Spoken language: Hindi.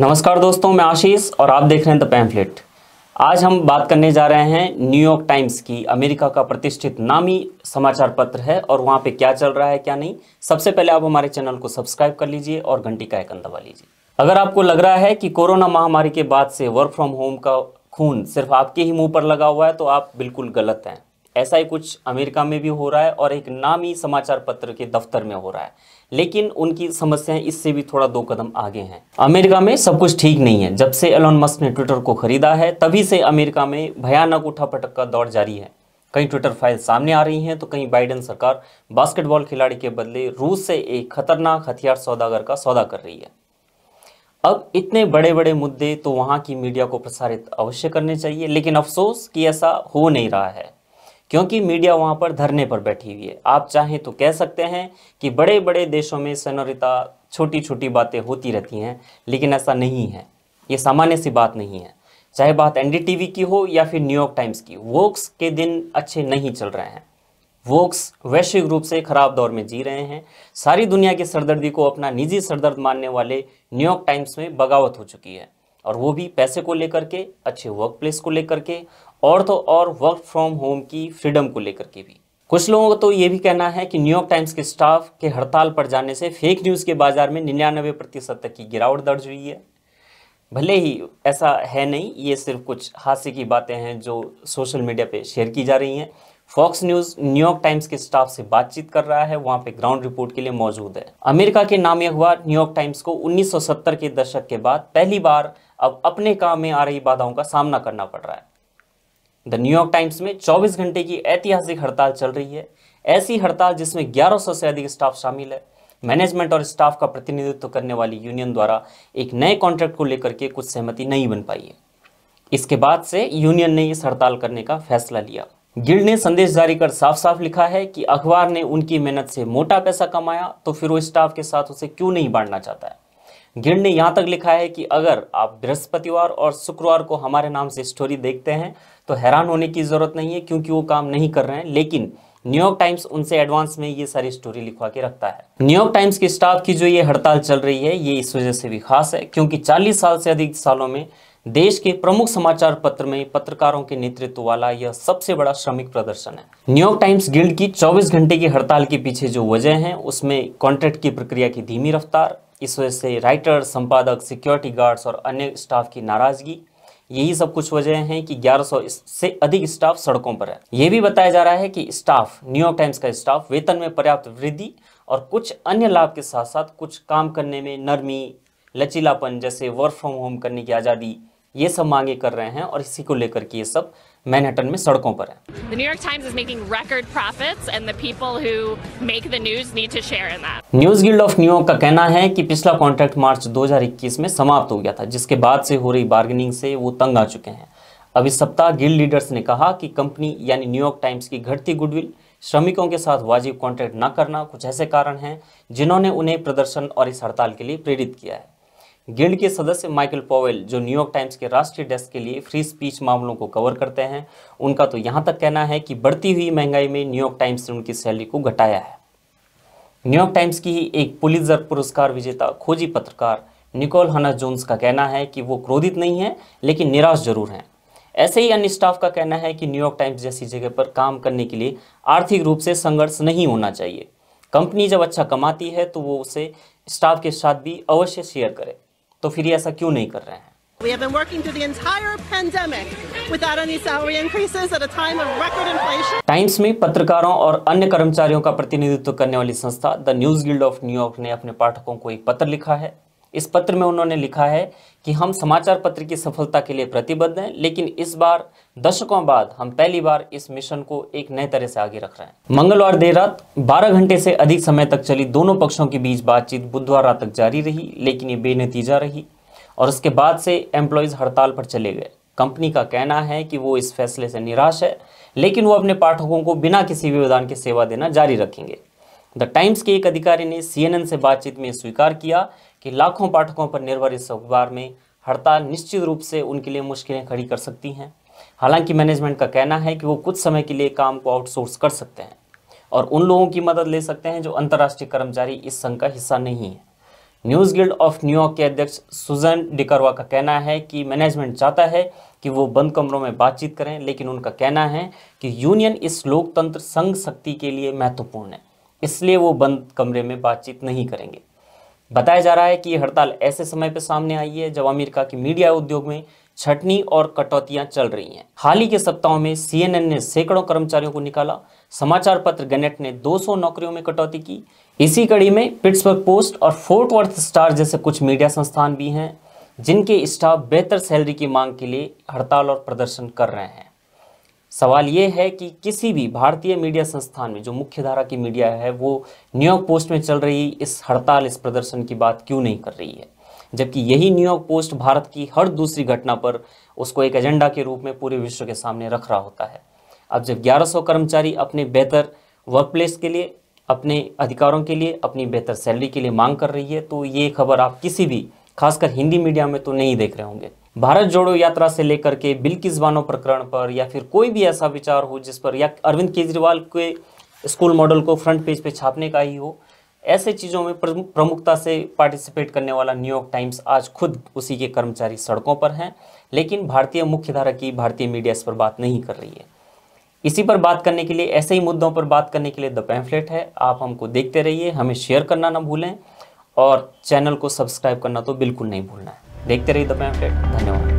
नमस्कार दोस्तों मैं आशीष और आप देख रहे हैं द पैम्फलेट आज हम बात करने जा रहे हैं न्यूयॉर्क टाइम्स की अमेरिका का प्रतिष्ठित नामी समाचार पत्र है और वहाँ पे क्या चल रहा है क्या नहीं सबसे पहले आप हमारे चैनल को सब्सक्राइब कर लीजिए और घंटी का आइकन दबा लीजिए अगर आपको लग रहा है कि कोरोना महामारी के बाद से वर्क फ्रॉम होम का खून सिर्फ आपके ही मुंह पर लगा हुआ है तो आप बिल्कुल गलत हैं ऐसा ही कुछ अमेरिका में भी हो रहा है और एक नामी समाचार पत्र के दफ्तर में हो रहा है लेकिन उनकी समस्याएं इससे भी थोड़ा दो कदम आगे हैं अमेरिका में सब कुछ ठीक नहीं है जब से एलोन मस्क ने ट्विटर को खरीदा है तभी से अमेरिका में भयानक उठा पटक का दौर जारी है कहीं ट्विटर फाइल सामने आ रही हैं तो कहीं बाइडेन सरकार बास्केटबॉल खिलाड़ी के बदले रूस से एक खतरनाक हथियार सौदागर का सौदा कर रही है अब इतने बड़े बड़े मुद्दे तो वहाँ की मीडिया को प्रसारित अवश्य करने चाहिए लेकिन अफसोस कि ऐसा हो नहीं रहा है क्योंकि मीडिया वहाँ पर धरने पर बैठी हुई है आप चाहें तो कह सकते हैं कि बड़े बड़े देशों में सनरिता छोटी छोटी बातें होती रहती हैं लेकिन ऐसा नहीं है ये सामान्य सी बात नहीं है चाहे बात एनडीटीवी की हो या फिर न्यूयॉर्क टाइम्स की वोक्स के दिन अच्छे नहीं चल रहे हैं वोक्स वैश्विक रूप से खराब दौर में जी रहे हैं सारी दुनिया की सरदर्दी को अपना निजी सरदर्द मानने वाले न्यूयॉर्क टाइम्स में बगावत हो चुकी है और वो भी पैसे को लेकर के अच्छे वर्क प्लेस को लेकर के और तो और वर्क फ्रॉम होम की फ्रीडम को लेकर के भी कुछ लोगों का तो ये भी कहना है कि न्यूयॉर्क टाइम्स के स्टाफ के हड़ताल पर जाने से फेक न्यूज़ के बाजार में निन्यानवे प्रतिशत तक की गिरावट दर्ज हुई है भले ही ऐसा है नहीं ये सिर्फ कुछ हास्य की बातें हैं जो सोशल मीडिया पे शेयर की जा रही हैं फॉक्स न्यूज़ न्यूयॉर्क टाइम्स के स्टाफ से बातचीत कर रहा है वहाँ पे ग्राउंड रिपोर्ट के लिए मौजूद है अमेरिका के नामी अखबार न्यूयॉर्क टाइम्स को 1970 के दशक के बाद पहली बार अब अपने काम में आ रही बाधाओं का सामना करना पड़ रहा है द न्यूयॉर्क टाइम्स में 24 घंटे की ऐतिहासिक हड़ताल चल रही है ऐसी हड़ताल जिसमें 1100 से अधिक स्टाफ शामिल है मैनेजमेंट और स्टाफ का प्रतिनिधित्व करने वाली यूनियन द्वारा एक नए कॉन्ट्रैक्ट को लेकर के कुछ सहमति नहीं बन पाई है इसके बाद से यूनियन ने इस हड़ताल करने का फैसला लिया गिल्ड ने संदेश जारी कर साफ साफ लिखा है कि अखबार ने उनकी मेहनत से मोटा पैसा कमाया तो फिर वो स्टाफ के साथ उसे क्यों नहीं बांटना चाहता है गिल ने यहाँ तक लिखा है कि अगर आप बृहस्पतिवार और शुक्रवार को हमारे नाम से स्टोरी देखते हैं तो हैरान होने की ज़रूरत नहीं है क्योंकि वो काम नहीं कर रहे हैं लेकिन न्यूयॉर्क टाइम्स उनसे एडवांस में ये सारी स्टोरी लिखवा के रखता है न्यूयॉर्क टाइम्स के स्टाफ की जो ये हड़ताल चल रही है ये इस वजह से भी खास है क्योंकि 40 साल से अधिक सालों में देश के प्रमुख समाचार पत्र में पत्रकारों के नेतृत्व वाला यह सबसे बड़ा श्रमिक प्रदर्शन है न्यूयॉर्क टाइम्स गिल्ड की 24 घंटे की हड़ताल के पीछे जो वजह है उसमें कॉन्ट्रैक्ट की प्रक्रिया की धीमी रफ्तार इस वजह से राइटर संपादक सिक्योरिटी गार्ड्स और अन्य स्टाफ की नाराजगी यही सब कुछ वजह हैं कि 1100 से अधिक स्टाफ सड़कों पर है ये भी बताया जा रहा है कि स्टाफ न्यूयॉर्क टाइम्स का स्टाफ वेतन में पर्याप्त वृद्धि और कुछ अन्य लाभ के साथ साथ कुछ काम करने में नरमी लचीलापन जैसे वर्क फ्रॉम होम करने की आज़ादी ये सब मांगे कर रहे हैं और इसी को लेकर के ये सब मैनहटन में सड़कों पर है The New York Times is making record profits and the people who make the news need to share in that. News guild of New York का कहना है कि पिछला कॉन्ट्रैक्ट मार्च 2021 में समाप्त हो गया था जिसके बाद से हो रही बार्गेनिंग से वो तंग आ चुके हैं अब इस सप्ताह गिल्ड लीडर्स ने कहा कि कंपनी यानी न्यूयॉर्क टाइम्स की घटती गुडविल श्रमिकों के साथ वाजिब कॉन्ट्रैक्ट न करना कुछ ऐसे कारण हैं जिन्होंने उन्हें प्रदर्शन और इस हड़ताल के लिए प्रेरित किया है गिल्ड के सदस्य माइकल पॉवेल जो न्यूयॉर्क टाइम्स के राष्ट्रीय डेस्क के लिए फ्री स्पीच मामलों को कवर करते हैं उनका तो यहाँ तक कहना है कि बढ़ती हुई महंगाई में न्यूयॉर्क टाइम्स ने उनकी सैलरी को घटाया है न्यूयॉर्क टाइम्स की ही एक पुलिसर पुरस्कार विजेता खोजी पत्रकार निकोल हना जोन्स का कहना है कि वो क्रोधित नहीं है लेकिन निराश जरूर हैं ऐसे ही अन्य स्टाफ का कहना है कि न्यूयॉर्क टाइम्स जैसी जगह पर काम करने के लिए आर्थिक रूप से संघर्ष नहीं होना चाहिए कंपनी जब अच्छा कमाती है तो वो उसे स्टाफ के साथ भी अवश्य शेयर करे तो फिर ऐसा क्यों नहीं कर रहे हैं We have been working through the entire pandemic without any salary increases at a time of record inflation. Times में पत्रकारों और अन्य कर्मचारियों का प्रतिनिधित्व करने वाली संस्था the news guild of New York ने अपने पाठकों को एक पत्र लिखा है इस पत्र में उन्होंने लिखा है कि हम समाचार पत्र की सफलता के लिए प्रतिबद्ध हैं लेकिन इस बार दशकों बाद हम पहली बार इस मिशन को एक नए तरह से आगे रख रहे हैं मंगलवार देर रात 12 घंटे से अधिक समय तक चली दोनों पक्षों के बीच बातचीत बुधवार रात तक जारी रही लेकिन ये बेनतीजा रही और उसके बाद से एम्प्लॉयज़ हड़ताल पर चले गए कंपनी का कहना है कि वो इस फैसले से निराश है लेकिन वो अपने पाठकों को बिना किसी व्यवधान के सेवा देना जारी रखेंगे द टाइम्स के एक अधिकारी ने सीएनएन से बातचीत में स्वीकार किया कि लाखों पाठकों पर निर्भर इस अखबार में हड़ताल निश्चित रूप से उनके लिए मुश्किलें खड़ी कर सकती हैं हालांकि मैनेजमेंट का कहना है कि वो कुछ समय के लिए काम को आउटसोर्स कर सकते हैं और उन लोगों की मदद ले सकते हैं जो अंतर्राष्ट्रीय कर्मचारी इस संघ का हिस्सा नहीं है न्यूज़ गिल्ड ऑफ न्यूयॉर्क के अध्यक्ष सुजन डिकरवा का कहना है कि मैनेजमेंट चाहता है कि वो बंद कमरों में बातचीत करें लेकिन उनका कहना है कि यूनियन इस लोकतंत्र संघ शक्ति के लिए महत्वपूर्ण है इसलिए वो बंद कमरे में बातचीत नहीं करेंगे बताया जा रहा है कि हड़ताल ऐसे समय पर सामने आई है जब अमेरिका की मीडिया उद्योग में छटनी और कटौतियां चल रही हैं हाल ही के सप्ताहों में सीएनएन ने सैकड़ों कर्मचारियों को निकाला समाचार पत्र गनेट ने 200 नौकरियों में कटौती की इसी कड़ी में पिट्सबर्ग पोस्ट और फोर्ट वर्थ स्टार जैसे कुछ मीडिया संस्थान भी हैं जिनके स्टाफ बेहतर सैलरी की मांग के लिए हड़ताल और प्रदर्शन कर रहे हैं सवाल ये है कि किसी भी भारतीय मीडिया संस्थान में जो मुख्यधारा की मीडिया है वो न्यूयॉर्क पोस्ट में चल रही इस हड़ताल इस प्रदर्शन की बात क्यों नहीं कर रही है जबकि यही न्यूयॉर्क पोस्ट भारत की हर दूसरी घटना पर उसको एक एजेंडा के रूप में पूरे विश्व के सामने रख रहा होता है अब जब 1100 कर्मचारी अपने बेहतर वर्कप्लेस के लिए अपने अधिकारों के लिए अपनी बेहतर सैलरी के लिए मांग कर रही है तो ये खबर आप किसी भी खासकर हिंदी मीडिया में तो नहीं देख रहे होंगे भारत जोड़ो यात्रा से लेकर के बिल्किस बानो प्रकरण पर या फिर कोई भी ऐसा विचार हो जिस पर या अरविंद केजरीवाल के स्कूल मॉडल को फ्रंट पेज पे छापने का ही हो ऐसे चीज़ों में प्रमुखता से पार्टिसिपेट करने वाला न्यूयॉर्क टाइम्स आज खुद उसी के कर्मचारी सड़कों पर हैं लेकिन भारतीय मुख्यधारा की भारतीय मीडिया इस पर बात नहीं कर रही है इसी पर बात करने के लिए ऐसे ही मुद्दों पर बात करने के लिए द पैम्फलेट है आप हमको देखते रहिए हमें शेयर करना ना भूलें और चैनल को सब्सक्राइब करना तो बिल्कुल नहीं भूलना है देखते रहिए दोपहर अपडेट धन्यवाद